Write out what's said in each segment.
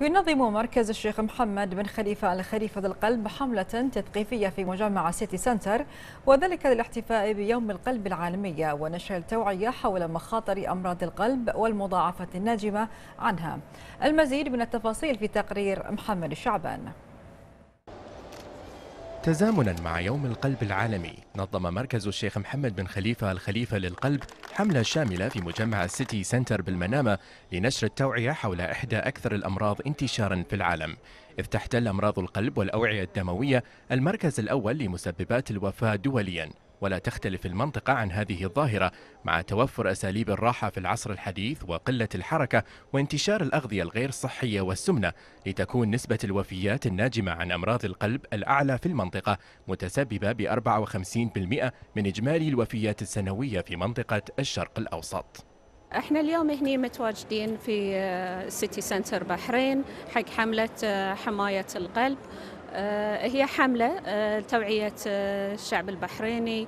ينظم مركز الشيخ محمد بن خليفة الخليفة القلب حملة تثقيفية في مجمع سيتي سنتر وذلك للاحتفاء بيوم القلب العالمية ونشر التوعية حول مخاطر أمراض القلب والمضاعفة الناجمة عنها المزيد من التفاصيل في تقرير محمد الشعبان تزامنا مع يوم القلب العالمي نظم مركز الشيخ محمد بن خليفة الخليفة للقلب حملة شاملة في مجمع السيتي سنتر بالمنامة لنشر التوعية حول إحدى أكثر الأمراض انتشارا في العالم إذ تحتل أمراض القلب والأوعية الدموية المركز الأول لمسببات الوفاة دوليا ولا تختلف المنطقة عن هذه الظاهرة مع توفر أساليب الراحة في العصر الحديث وقلة الحركة وانتشار الأغذية الغير صحية والسمنة لتكون نسبة الوفيات الناجمة عن أمراض القلب الأعلى في المنطقة متسببة ب 54% من إجمالي الوفيات السنوية في منطقة الشرق الأوسط احنا اليوم هنا متواجدين في سيتي آه، سنتر بحرين حق حملة آه، حماية القلب آه، هي حملة آه، لتوعية آه، الشعب البحريني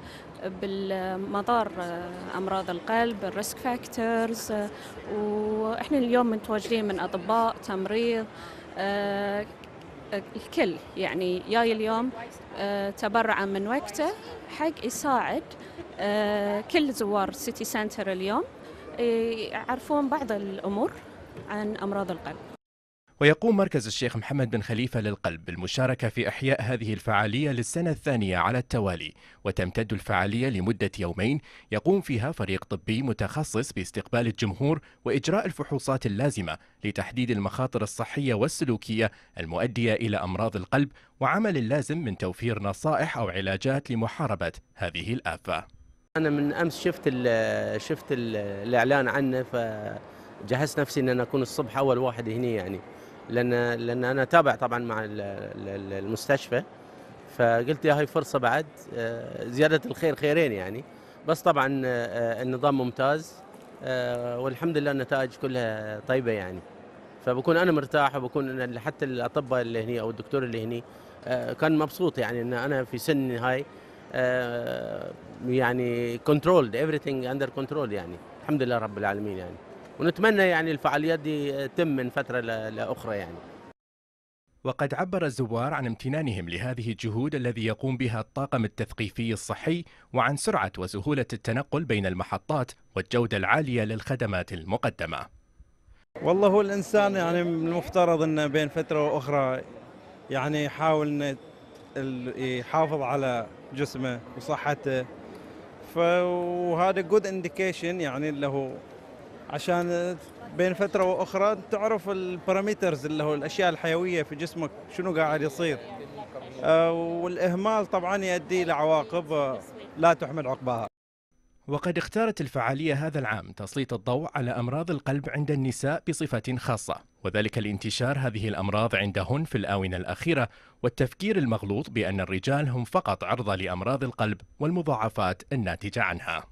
بالمضار امراض القلب الريسك فاكتورز واحنا اليوم متواجدين من اطباء تمريض الكل يعني جاي اليوم تبرع من وقته حق يساعد كل زوار سيتي سنتر اليوم يعرفون بعض الامور عن امراض القلب ويقوم مركز الشيخ محمد بن خليفة للقلب بالمشاركة في إحياء هذه الفعالية للسنة الثانية على التوالي وتمتد الفعالية لمدة يومين يقوم فيها فريق طبي متخصص باستقبال الجمهور وإجراء الفحوصات اللازمة لتحديد المخاطر الصحية والسلوكية المؤدية إلى أمراض القلب وعمل اللازم من توفير نصائح أو علاجات لمحاربة هذه الآفة أنا من أمس شفت الـ شفت الـ الإعلان عنه فجهزت نفسي أن أنا أكون الصبح أول واحد هنا يعني لان لان انا اتابع طبعا مع المستشفى فقلت يا هاي فرصه بعد آه، زياده الخير خيرين يعني بس طبعا آه، آه، النظام ممتاز والحمد لله النتائج كلها طيبه يعني فبكون انا مرتاح وبكون حتى الاطباء اللي هني او الدكتور اللي هني كان مبسوط يعني ان انا في سن هاي يعني كنترولد ايفريثينج اندر كنترول يعني الحمد لله رب العالمين يعني ونتمنى يعني الفعاليات دي تم من فترة لأخرى يعني وقد عبر الزوار عن امتنانهم لهذه الجهود الذي يقوم بها الطاقم التثقيفي الصحي وعن سرعة وسهولة التنقل بين المحطات والجودة العالية للخدمات المقدمة والله هو الإنسان يعني المفترض أنه بين فترة وأخرى يعني يحاول يحافظ على جسمه وصحته فهذا جود انديكيشن يعني له عشان بين فتره واخرى تعرف البارامترز اللي هو الاشياء الحيويه في جسمك شنو قاعد يصير آه، والاهمال طبعا يؤدي الى عواقب لا تحمل عقباها وقد اختارت الفعالية هذا العام تسليط الضوء على أمراض القلب عند النساء بصفة خاصة وذلك لانتشار هذه الأمراض عندهن في الآونة الأخيرة والتفكير المغلوط بأن الرجال هم فقط عرضة لأمراض القلب والمضاعفات الناتجة عنها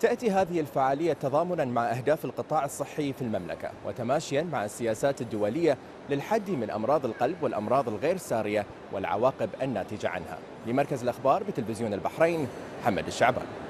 تأتي هذه الفعالية تضامنا مع أهداف القطاع الصحي في المملكة وتماشيا مع السياسات الدولية للحد من أمراض القلب والأمراض الغير سارية والعواقب الناتجة عنها لمركز الأخبار بتلفزيون البحرين محمد الشعبان